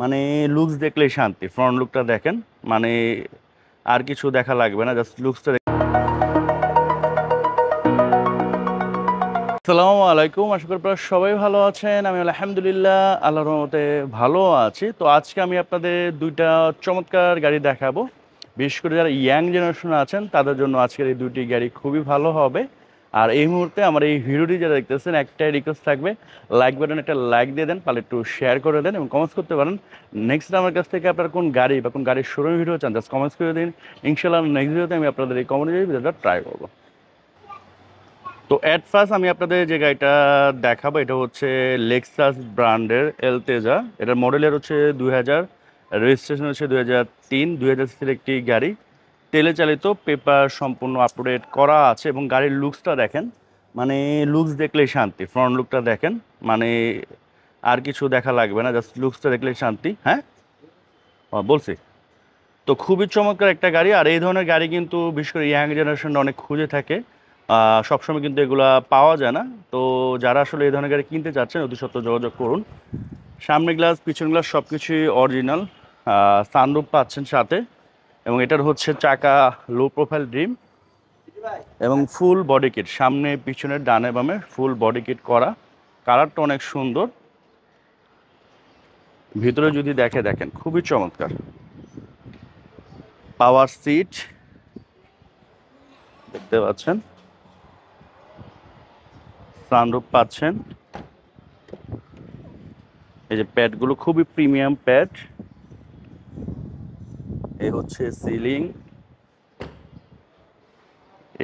মানে লুকস দেখলেই শান্তি ফ্রন্ট লুকটা দেখেন মানে আর কিছু দেখা লাগবে না জাস্ট লুকসটা সালামু আলাইকুম আশা করি আপনারা সবাই ভালো আছেন আমি আলহামদুলিল্লাহ আল্লাহর মতে ভালো আছি তো আজকে আমি আপনাদের দুইটা চমৎকার গাড়ি দেখাবো বিশেষ করে যারা ইয়াং জেনারেশন আছেন তাদের জন্য আজকের এই দুটি গাড়ি খুবই ভালো হবে আর এই মুহূর্তে আমার এই ভিডিওটি যারা দেখতেছেন একটাই রিকোয়েস্ট থাকবে লাইক বাটন একটা লাইক দিয়ে দেন তাহলে একটু শেয়ার করে দেন এবং কমেন্টস করতে পারেন নেক্সট আমার কাছ থেকে আপনার কোন গাড়ি বা কোন গাড়ির শোরুম ভিডিও চান জাস্ট কমেন্টস করে দিন ইনশাল্লাহ নেক্সট ভিডিওতে আমি আপনাদের এই কমেন্ট ভিডিওটা ট্রাই করবো তো অ্যাট ফার্স্ট আমি আপনাদের যে গাড়িটা দেখাবো এটা হচ্ছে লেক্সাস ব্র্যান্ডের এলতেজা এটার মডেলের হচ্ছে দুই রেজিস্ট্রেশন হচ্ছে দু হাজার তিন দু হাজার একটি গাড়ি তেলে চালিত পেপার সম্পূর্ণ আপডেট করা আছে এবং গাড়ির লুকসটা দেখেন মানে লুকস দেখলেই শান্তি ফ্রন্ট লুকটা দেখেন মানে আর কিছু দেখা লাগবে না জাস্ট লুকসটা দেখলেই শান্তি হ্যাঁ বলছি তো খুবই চমৎকার একটা গাড়ি আর এই ধরনের গাড়ি কিন্তু বিশেষ করে ইয়াং জেনারেশনটা অনেক খুঁজে থাকে সবসময় কিন্তু এগুলা পাওয়া যায় না তো যারা আসলে এই ধরনের গাড়ি কিনতে চাচ্ছেন অতি সত্ত্বে যোগাযোগ করুন সামনে গ্লাস পিছন গ্লাস সব কিছুই অরিজিনাল সানরুপ পাচ্ছেন সাথে এবং এটার হচ্ছে চাকা লো প্রোফাইল ড্রিম এবং ফুল বডি কিট সামনে পিছনে ডানে বামে ফুল বডি কিট করা কালারটা অনেক সুন্দর ভিতরে যদি দেখে দেখেন খুবই চমৎকার পাওয়ার সিট দেখতে পাচ্ছেন সানরুফ পাচ্ছেন এই যে প্যাডগুলো খুবই প্রিমিয়াম প্যাড এই হচ্ছে সিলিং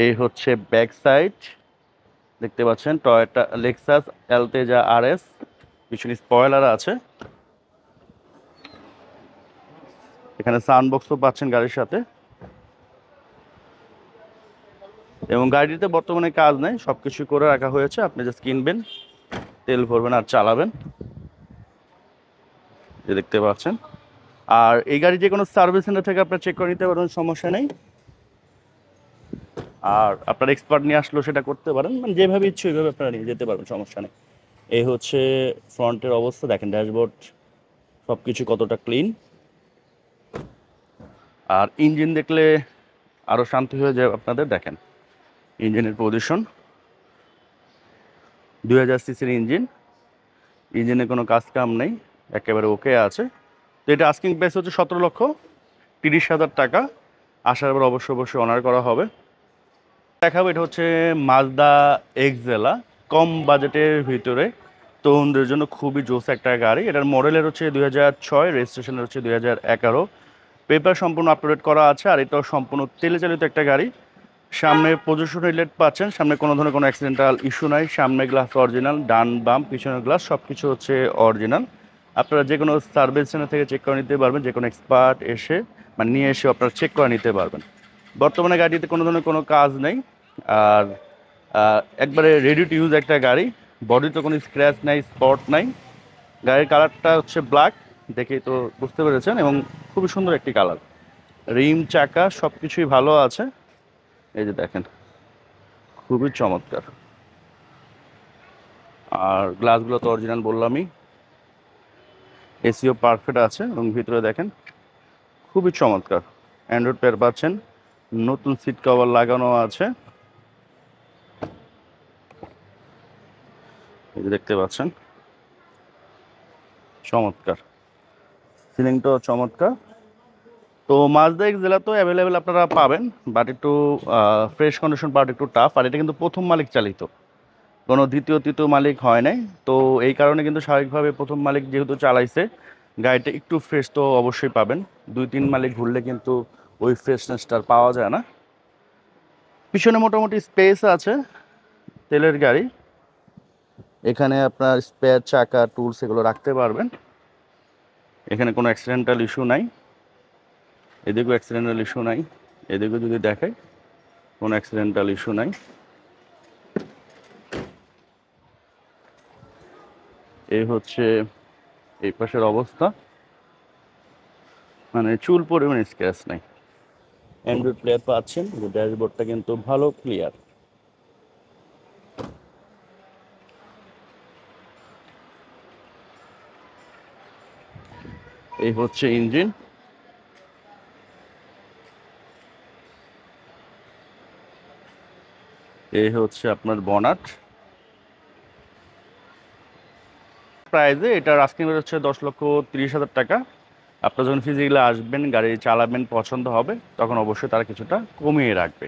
এই হচ্ছে ব্যাক সাইড দেখতে পাচ্ছেন Toyota Lexus Altezza R S পিছনে স্পয়লার আছে এখানে সাউন্ডবক্সও পাচ্ছেন গাড়ির সাথে এবং গাড়িতে বর্তমানে কাজ নেই সব কিছু করে রাখা হয়েছে আপনি জাস্ট কিনবেন তেল ভরবেন আর চালাবেন দেখতে পাচ্ছেন আর এই গাড়ি যে কোনো সার্ভিস সেন্টার থেকে আপনারা চেক করে নিতে পারেন সমস্যা নেই আর আপনার এক্সপার্ট নিয়ে আসলেও সেটা করতে পারেন মানে যেভাবে ইচ্ছে ওইভাবে আপনারা নিয়ে যেতে পারবেন সমস্যা নেই এই হচ্ছে ফ্রন্টের অবস্থা দেখেন ড্যাশবোর্ড সব কিছু কতটা ক্লিন আর ইঞ্জিন দেখলে আরও শান্তি হয়ে যায় আপনাদের দেখেন ইঞ্জিনের পজিশন দুই হাজার সিসির ইঞ্জিন ইঞ্জিনে কোনো কাজ কাম নেই একেবারে ওকে আছে এটা আস্কিং প্রাইস হচ্ছে সতেরো লক্ষ তিরিশ হাজার টাকা আসার পর অবশ্যই অবশ্যই অনার করা হবে দেখাবো এটা হচ্ছে মাজদা এক্সেলা কম বাজেটের ভিতরে তরুণদের জন্য খুবই জোস একটা গাড়ি এটার মডেলের হচ্ছে দুই হাজার ছয় রেজিস্ট্রেশনের হচ্ছে দুই হাজার এগারো পেপার সম্পূর্ণ আপডেট করা আছে আর এটাও সম্পূর্ণ তেলে চালিত একটা গাড়ি সামনে প্রদর্শন রিলেট পাচ্ছেন সামনে কোনো ধরনের কোনো অ্যাক্সিডেন্টাল ইস্যু নাই সামনে গ্লাস অরিজিনাল ডান বাম পিছনের গ্লাস সব কিছু হচ্ছে অরিজিনাল আপনারা যে কোনো সার্ভিস সেন্টার থেকে চেক করে নিতে পারবেন যে কোনো এক্সপার্ট এসে মানে নিয়ে এসে আপনারা চেক করে নিতে পারবেন বর্তমানে গাড়িতে কোনো ধরনের কোনো কাজ নেই আর একবারে রেডি টু ইউজ একটা গাড়ি বডিতে কোনো স্ক্র্যাচ নাই স্পট নাই গাড়ির কালারটা হচ্ছে ব্ল্যাক দেখেই তো বুঝতে পেরেছেন এবং খুবই সুন্দর একটি কালার রিম চাকা সব কিছুই ভালো আছে এই যে দেখেন খুবই চমৎকার আর গ্লাসগুলো তো অরিজিনাল বললামই এসিও পারফেক্ট আছে এবং ভিতরে দেখেন খুবই চমৎকার অ্যান্ড্রয়েড পেয়ার পাচ্ছেন নতুন সিট কভার লাগানো আছে এই যে দেখতে পাচ্ছেন চমৎকার সিলিংটাও চমৎকার তো মাজদা এক্স জেলাতেও অ্যাভেলেবেল আপনারা পাবেন বাট একটু ফ্রেশ কন্ডিশন পাওয়াটা একটু টাফ আর এটা কিন্তু প্রথম মালিক চালিত কোনো দ্বিতীয় তৃতীয় মালিক হয় নাই তো এই কারণে কিন্তু স্বাভাবিকভাবে প্রথম মালিক যেহেতু চালাইছে গাড়িটা একটু ফ্রেশ তো অবশ্যই পাবেন দুই তিন মালিক ঘুরলে কিন্তু ওই ফ্রেশনেসটা পাওয়া যায় না পিছনে মোটামুটি স্পেস আছে তেলের গাড়ি এখানে আপনার স্পেয়ার চাকা টুলস এগুলো রাখতে পারবেন এখানে কোনো অ্যাক্সিডেন্টাল ইস্যু নাই এদিকেও অ্যাক্সিডেন্টাল ইস্যু নাই এদিকেও যদি দেখায় কোনো অ্যাক্সিডেন্টাল ইস্যু নাই এই হচ্ছে এই পাশের অবস্থা মানে চুল পরিমাণে স্ক্র্যাচ নেই অ্যান্ড্রয়েড প্লেয়ার পাচ্ছেন ড্যাশবোর্ডটা কিন্তু ভালো ক্লিয়ার এই হচ্ছে ইঞ্জিন এই হচ্ছে আপনার বনাট প্রাইজে এটা আস্কিং রেট হচ্ছে দশ লক্ষ তিরিশ হাজার টাকা আপনার যখন ফিজিক্যালি আসবেন গাড়ি চালাবেন পছন্দ হবে তখন অবশ্যই তারা কিছুটা কমিয়ে রাখবে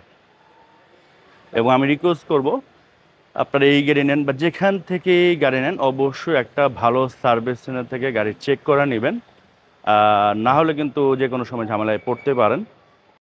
এবং আমি রিকোয়েস্ট করব আপনারা এই গাড়ি নেন বা যেখান থেকে গাড়ি নেন অবশ্যই একটা ভালো সার্ভিস সেন্টার থেকে গাড়ি চেক করে নেবেন না হলে কিন্তু যে কোনো সময় ঝামেলায় পড়তে পারেন